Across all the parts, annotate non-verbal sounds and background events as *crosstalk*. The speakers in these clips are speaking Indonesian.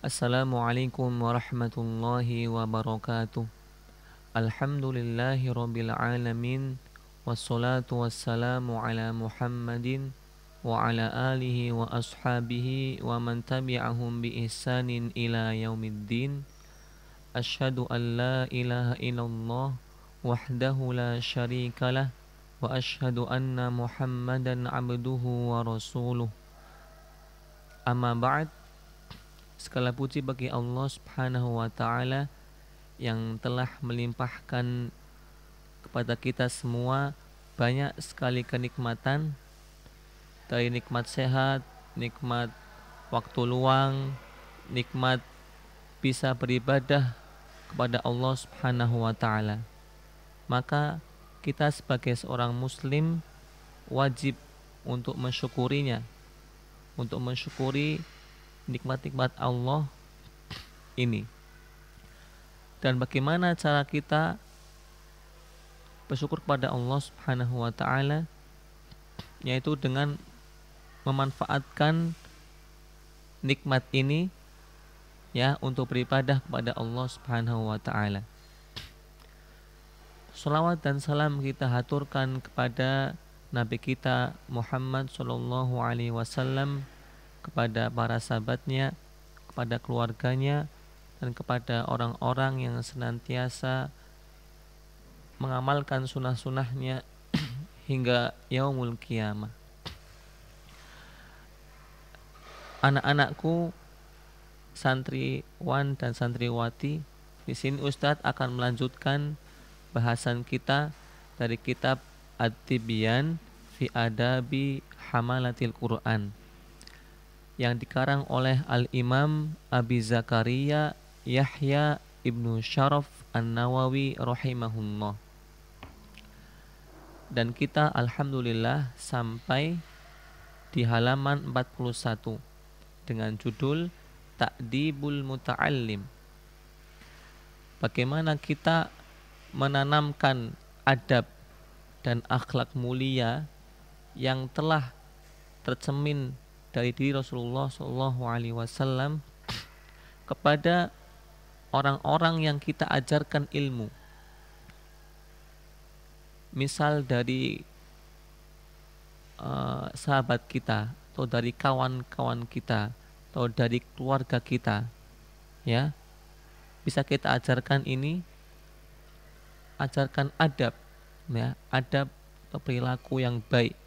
السلام عليكم ورحمة الله وبركاته الحمد لله رب العالمين والصلاة والسلام على محمد وعلى آله وأصحابه ومن تبعهم بإحسان إلى يوم الدين أشهد أن لا إله إلا الله وحده لا شريك له وأشهد أن محمدا عبده ورسوله أما بعد Segala puji bagi Allah Subhanahu wa taala yang telah melimpahkan kepada kita semua banyak sekali kenikmatan dari nikmat sehat, nikmat waktu luang, nikmat bisa beribadah kepada Allah Subhanahu wa taala. Maka kita sebagai seorang muslim wajib untuk mensyukurinya, untuk mensyukuri nikmat-nikmat Allah ini. Dan bagaimana cara kita bersyukur kepada Allah Subhanahu wa taala yaitu dengan memanfaatkan nikmat ini ya untuk beribadah kepada Allah Subhanahu wa taala. Salawat dan salam kita haturkan kepada nabi kita Muhammad sallallahu alaihi wasallam kepada para sahabatnya, kepada keluarganya, dan kepada orang-orang yang senantiasa mengamalkan sunnah-sunnahnya *clears throat* hingga yaumul kiamah. Anak-anakku, santriwan dan santriwati, di sini Ustadz akan melanjutkan bahasan kita dari kitab At-Tibyan fi Adabi Hamalatil Quran yang dikarang oleh Al-Imam Abi Zakaria Yahya Ibnu Syaraf An-Nawawi rahimahullah. Dan kita alhamdulillah sampai di halaman 41 dengan judul Ta'dibul Muta'allim. Bagaimana kita menanamkan adab dan akhlak mulia yang telah tercemin dari diri Rasulullah Shallallahu Alaihi Wasallam kepada orang-orang yang kita ajarkan ilmu. Misal dari uh, sahabat kita, atau dari kawan-kawan kita, atau dari keluarga kita, ya bisa kita ajarkan ini, ajarkan adab, ya adab perilaku yang baik.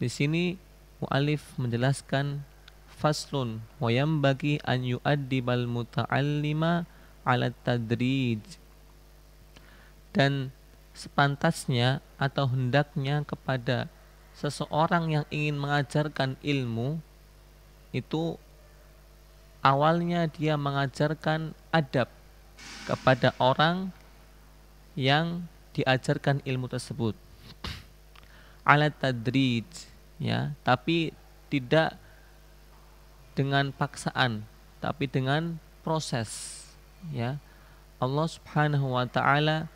Di sini Mu'alif menjelaskan faslun wa bagi an yu'addibal muta'allima ala tadrij dan sepantasnya atau hendaknya kepada seseorang yang ingin mengajarkan ilmu itu awalnya dia mengajarkan adab kepada orang yang diajarkan ilmu tersebut ala tadrij ya, tapi tidak dengan paksaan, tapi dengan proses, ya. Allah Subhanahu wa taala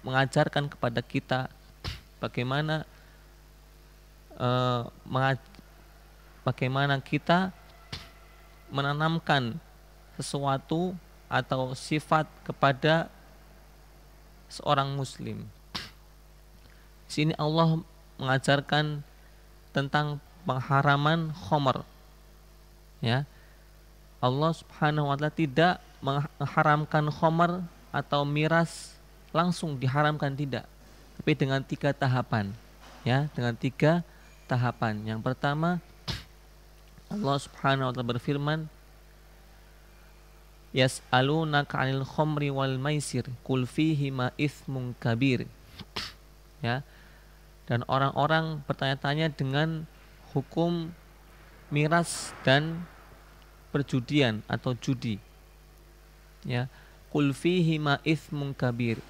mengajarkan kepada kita bagaimana uh, bagaimana kita menanamkan sesuatu atau sifat kepada seorang muslim. Di sini Allah mengajarkan tentang pengharaman khomer. Ya. Allah Subhanahu wa taala tidak mengharamkan khomer atau miras langsung diharamkan tidak, tapi dengan tiga tahapan. Ya, dengan tiga tahapan. Yang pertama Allah Subhanahu wa taala berfirman Yas'alunaka 'anil khomri wal maisir kulfihi fihi ma kabir. Ya dan orang-orang bertanya-tanya dengan hukum miras dan perjudian atau judi. Ya, kul ma ithmun kabir.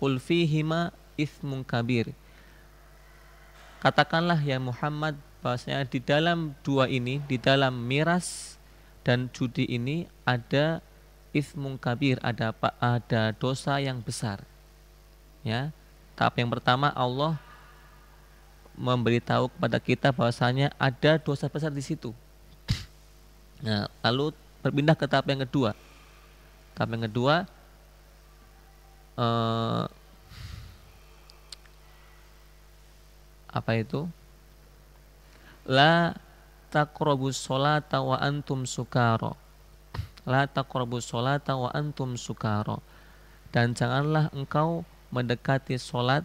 Kul ma ithmun kabir. Katakanlah ya Muhammad bahwasanya di dalam dua ini, di dalam miras dan judi ini ada ithmun kabir, ada Ada dosa yang besar. Ya, Tahap yang pertama Allah memberitahu kepada kita bahwasanya ada dosa besar di situ. Nah, lalu berpindah ke tahap yang kedua. Tahap yang kedua eh, apa itu? La taqrabu sholata wa antum sukara. La taqrabu sholata wa antum sukara. Dan janganlah engkau mendekati sholat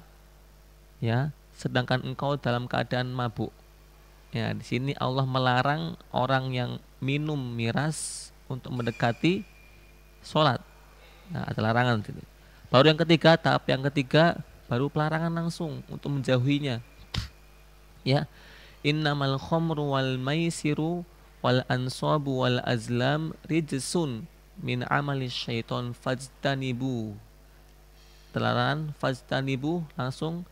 ya sedangkan engkau dalam keadaan mabuk ya di sini Allah melarang orang yang minum miras untuk mendekati sholat nah, ada larangan sini baru yang ketiga tahap yang ketiga baru pelarangan langsung untuk menjauhinya ya innamal khomru wal maisiru wal ansabu wal azlam rijsun min amali syaiton fajtanibu terlarang fajtanibu langsung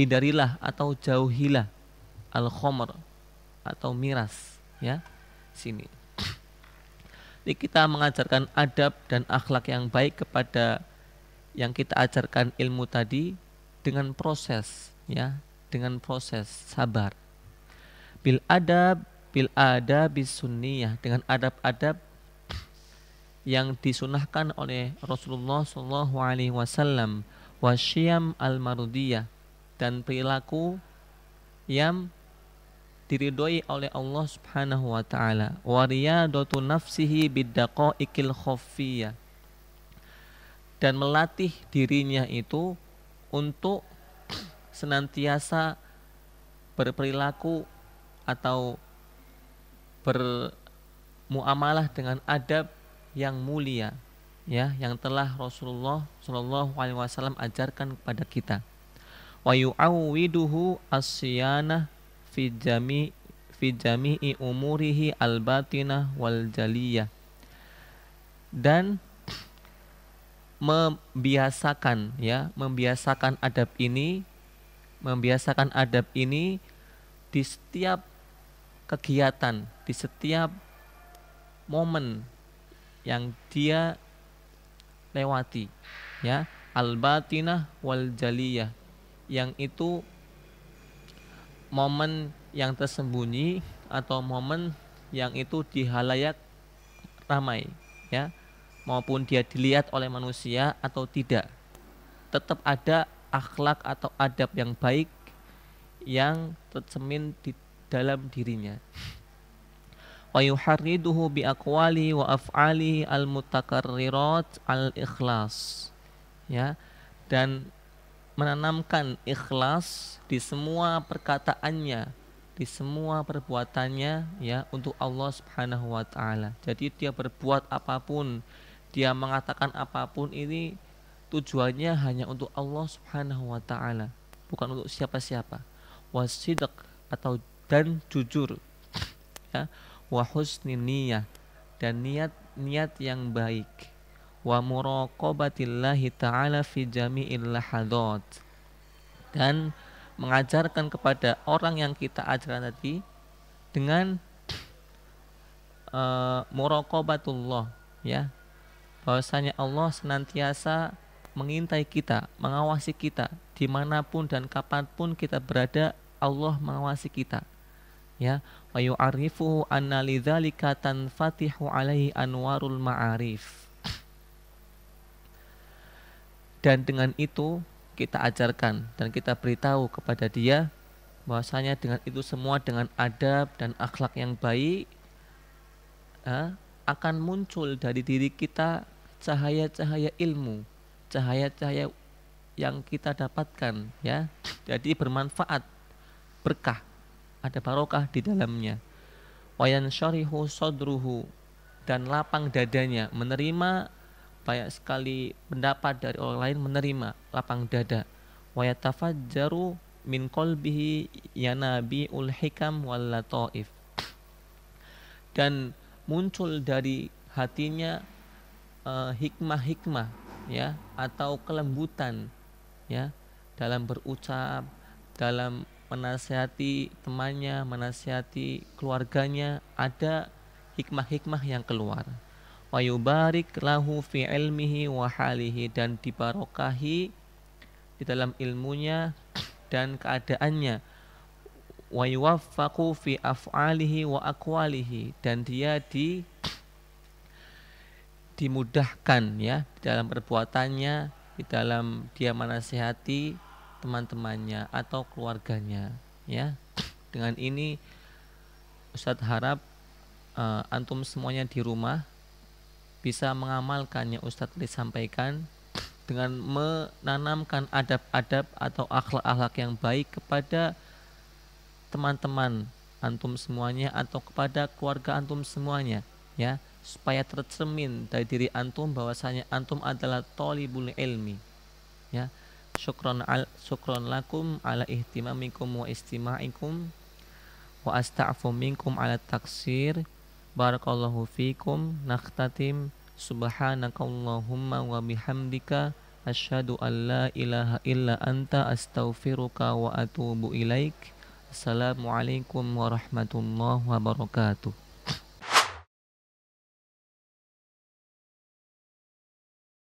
hindarilah atau jauhilah al khomer atau miras ya sini. Jadi kita mengajarkan adab dan akhlak yang baik kepada yang kita ajarkan ilmu tadi dengan proses ya, dengan proses sabar. Bil adab bil adab bis sunniyah dengan adab-adab yang disunahkan oleh Rasulullah Shallallahu Alaihi Wasallam wasyam al marudiyah dan perilaku yang diridhoi oleh Allah Subhanahu wa taala waria dotu nafsihi ikil khofiyah dan melatih dirinya itu untuk senantiasa berperilaku atau bermuamalah dengan adab yang mulia ya yang telah Rasulullah Shallallahu alaihi wasallam ajarkan kepada kita. Wa yu'awwiduhu asyana fi jami fi jami'i umurihi albatinah wal jaliyah. Dan membiasakan ya, membiasakan adab ini membiasakan adab ini di setiap kegiatan, di setiap momen yang dia lewati ya al-batinah wal jaliyah yang itu momen yang tersembunyi atau momen yang itu di ramai ya maupun dia dilihat oleh manusia atau tidak tetap ada akhlak atau adab yang baik yang tercemin di dalam dirinya wa yuharriduhu bi المتكررات wa af'ali ya dan menanamkan ikhlas di semua perkataannya di semua perbuatannya ya untuk Allah Subhanahu wa taala. Jadi dia berbuat apapun, dia mengatakan apapun ini tujuannya hanya untuk Allah Subhanahu wa taala, bukan untuk siapa-siapa. Wasidq atau dan jujur. Ya wa husni dan niat-niat yang baik wa muraqabatillahi ta'ala fi jami'il lahadot dan mengajarkan kepada orang yang kita ajarkan tadi dengan uh, ya bahwasanya Allah senantiasa mengintai kita, mengawasi kita dimanapun dan kapanpun kita berada Allah mengawasi kita ya wa yu'arifu anna lidzalika tanfatihu alaihi anwarul ma'arif dan dengan itu kita ajarkan dan kita beritahu kepada dia bahwasanya dengan itu semua dengan adab dan akhlak yang baik eh, akan muncul dari diri kita cahaya-cahaya ilmu cahaya-cahaya yang kita dapatkan ya jadi bermanfaat berkah ada barokah di dalamnya wayan syarihu sodruhu dan lapang dadanya menerima banyak sekali pendapat dari orang lain menerima lapang dada wayatafajjaru min qalbihi nabi ul hikam wal lataif dan muncul dari hatinya eh, hikmah-hikmah uh, ya atau kelembutan ya dalam berucap dalam menasihati temannya, menasihati keluarganya, ada hikmah-hikmah yang keluar. Wa yubarik lahu fi ilmihi wa halihi dan dibarokahi di dalam ilmunya dan keadaannya. Wa yuwaffaqu fi af'alihi wa aqwalihi dan dia di dimudahkan ya di dalam perbuatannya, di dalam dia menasihati teman-temannya atau keluarganya ya dengan ini Ustadz harap uh, antum semuanya di rumah bisa mengamalkannya yang Ustadz tadi sampaikan dengan menanamkan adab-adab atau akhlak-akhlak yang baik kepada teman-teman antum semuanya atau kepada keluarga antum semuanya ya supaya tercermin dari diri antum bahwasanya antum adalah tolibul ilmi ya syukron al syukron lakum ala ihtimamikum wa istima'ikum wa asta'fu minkum ala taksir barakallahu fikum nakhtatim subhanakallahumma wa bihamdika asyhadu an la ilaha illa anta astaghfiruka wa atubu ilaik alaikum warahmatullahi wabarakatuh